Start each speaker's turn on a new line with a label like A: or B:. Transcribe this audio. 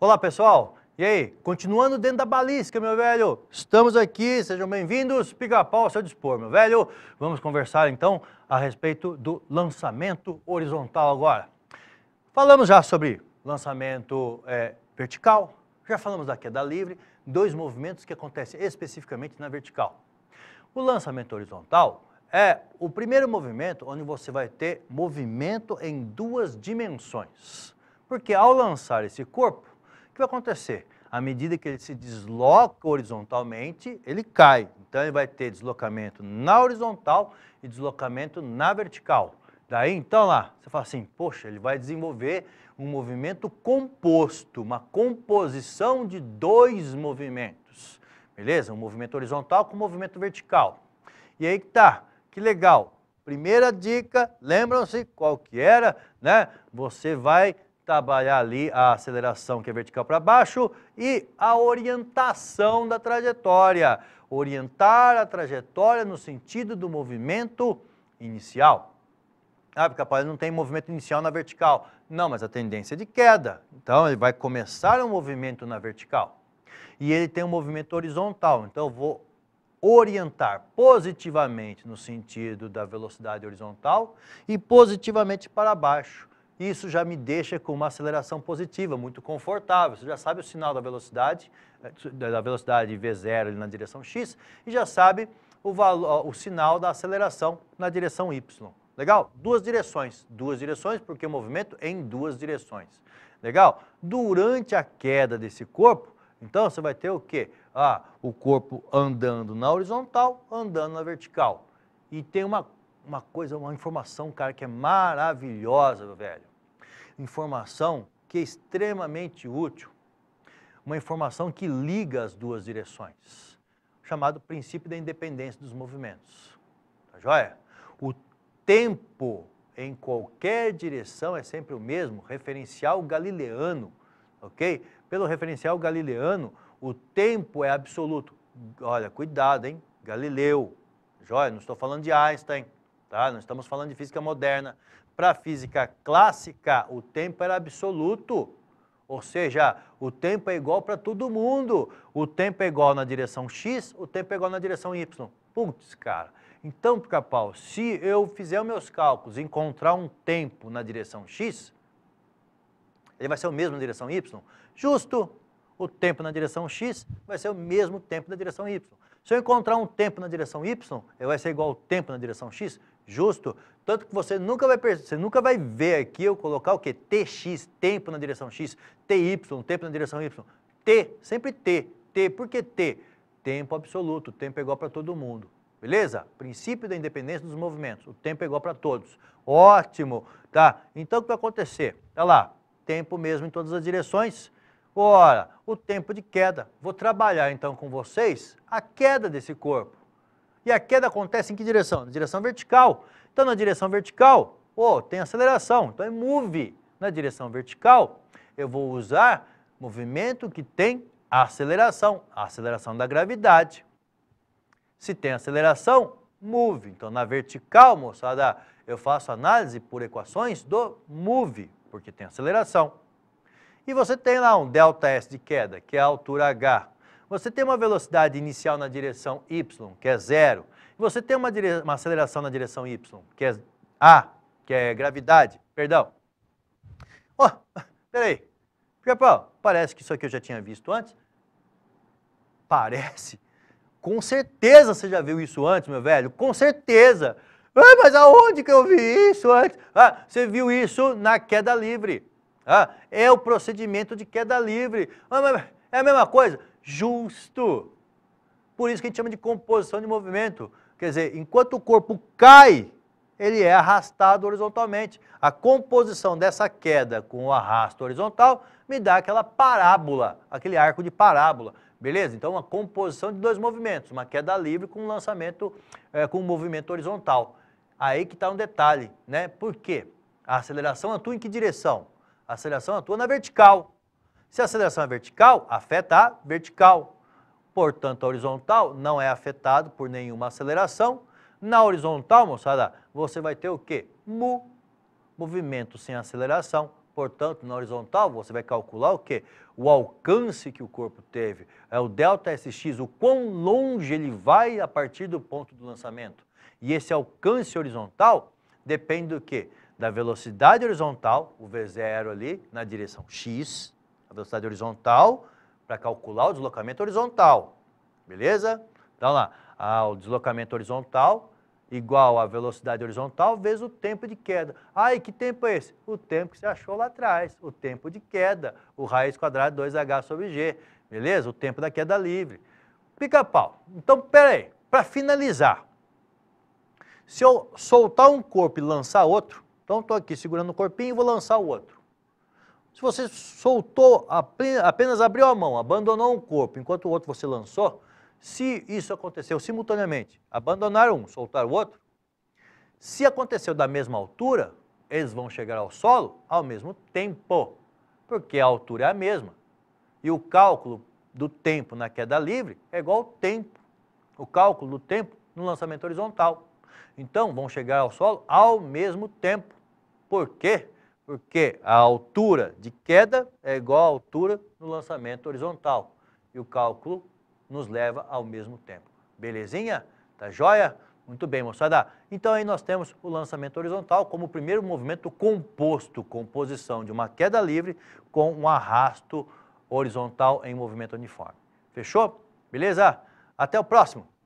A: Olá, pessoal. E aí, continuando dentro da balisca, meu velho. Estamos aqui, sejam bem-vindos. Pica-pau ao seu dispor, meu velho. Vamos conversar então a respeito do lançamento horizontal agora. Falamos já sobre lançamento é, vertical, já falamos da queda livre, dois movimentos que acontecem especificamente na vertical. O lançamento horizontal é o primeiro movimento onde você vai ter movimento em duas dimensões. Porque ao lançar esse corpo, que vai acontecer? À medida que ele se desloca horizontalmente, ele cai. Então ele vai ter deslocamento na horizontal e deslocamento na vertical. Daí então lá, você fala assim, poxa, ele vai desenvolver um movimento composto, uma composição de dois movimentos. Beleza? Um movimento horizontal com um movimento vertical. E aí que tá, que legal. Primeira dica, lembram-se qual que era, né? Você vai trabalhar ali a aceleração que é vertical para baixo e a orientação da trajetória. Orientar a trajetória no sentido do movimento inicial. Ah, porque a não tem movimento inicial na vertical. Não, mas a tendência é de queda. Então ele vai começar um movimento na vertical. E ele tem um movimento horizontal. Então eu vou orientar positivamente no sentido da velocidade horizontal e positivamente para baixo isso já me deixa com uma aceleração positiva, muito confortável. Você já sabe o sinal da velocidade, eh, da velocidade V0 na direção X, e já sabe o, valor, o sinal da aceleração na direção Y. Legal? Duas direções. Duas direções, porque o movimento é em duas direções. Legal? Durante a queda desse corpo, então você vai ter o quê? Ah, o corpo andando na horizontal, andando na vertical. E tem uma, uma coisa, uma informação, cara, que é maravilhosa, velho informação que é extremamente útil, uma informação que liga as duas direções, chamado princípio da independência dos movimentos. Tá joia? O tempo em qualquer direção é sempre o mesmo, referencial galileano, ok? Pelo referencial galileano, o tempo é absoluto. Olha, cuidado, hein? Galileu, joia, não estou falando de Einstein, tá? Não estamos falando de física moderna, para a física clássica, o tempo era absoluto. Ou seja, o tempo é igual para todo mundo. O tempo é igual na direção X, o tempo é igual na direção Y. Putz, cara. Então, pica-pau, se eu fizer os meus cálculos e encontrar um tempo na direção X, ele vai ser o mesmo na direção Y? Justo. O tempo na direção X vai ser o mesmo tempo na direção Y. Se eu encontrar um tempo na direção Y, ele vai ser igual ao tempo na direção X? justo, tanto que você nunca vai você nunca vai ver aqui eu colocar o que TX, tempo na direção X, TY, tempo na direção Y. T, sempre T. T, por que T? Tempo absoluto, tempo é igual para todo mundo. Beleza? Princípio da independência dos movimentos. O tempo é igual para todos. Ótimo, tá? Então o que vai acontecer? Olha lá, tempo mesmo em todas as direções. Ora, o tempo de queda. Vou trabalhar então com vocês a queda desse corpo. E a queda acontece em que direção? Na direção vertical. Então, na direção vertical, oh, tem aceleração. Então, é move. Na direção vertical, eu vou usar movimento que tem aceleração, a aceleração da gravidade. Se tem aceleração, move. Então, na vertical, moçada, eu faço análise por equações do move, porque tem aceleração. E você tem lá um delta S de queda, que é a altura H, você tem uma velocidade inicial na direção y, que é zero, e você tem uma, dire... uma aceleração na direção y, que é a, que é gravidade, perdão. Oh, peraí, pior parece que isso aqui eu já tinha visto antes. Parece. Com certeza você já viu isso antes, meu velho. Com certeza. Ah, mas aonde que eu vi isso antes? Ah, você viu isso na queda livre. Ah, é o procedimento de queda livre. Ah, é a mesma coisa justo. Por isso que a gente chama de composição de movimento. Quer dizer, enquanto o corpo cai, ele é arrastado horizontalmente. A composição dessa queda com o arrasto horizontal me dá aquela parábola, aquele arco de parábola. Beleza? Então, uma composição de dois movimentos, uma queda livre com um lançamento, é, com um movimento horizontal. Aí que está um detalhe, né? Por quê? A aceleração atua em que direção? A aceleração atua na vertical. Se a aceleração é vertical, afeta a vertical. Portanto, a horizontal não é afetado por nenhuma aceleração. Na horizontal, moçada, você vai ter o quê? Mu, movimento sem aceleração. Portanto, na horizontal, você vai calcular o quê? O alcance que o corpo teve. É o delta SX, o quão longe ele vai a partir do ponto do lançamento. E esse alcance horizontal depende do quê? Da velocidade horizontal, o V0 ali, na direção X, a velocidade horizontal para calcular o deslocamento horizontal. Beleza? Então lá, ah, o deslocamento horizontal igual à velocidade horizontal vezes o tempo de queda. Ah, e que tempo é esse? O tempo que você achou lá atrás, o tempo de queda, o raiz quadrado de 2h sobre g, beleza? O tempo da queda livre. Pica-pau. Então, peraí, para finalizar, se eu soltar um corpo e lançar outro, então estou aqui segurando o um corpinho e vou lançar o outro. Se você soltou, apenas abriu a mão, abandonou um corpo, enquanto o outro você lançou, se isso aconteceu simultaneamente, abandonar um, soltar o outro, se aconteceu da mesma altura, eles vão chegar ao solo ao mesmo tempo, porque a altura é a mesma. E o cálculo do tempo na queda livre é igual ao tempo, o cálculo do tempo no lançamento horizontal. Então, vão chegar ao solo ao mesmo tempo. Por quê? porque a altura de queda é igual à altura no lançamento horizontal. E o cálculo nos leva ao mesmo tempo. Belezinha? Tá joia? Muito bem, moçada. Então aí nós temos o lançamento horizontal como o primeiro movimento composto, composição de uma queda livre com um arrasto horizontal em movimento uniforme. Fechou? Beleza? Até o próximo!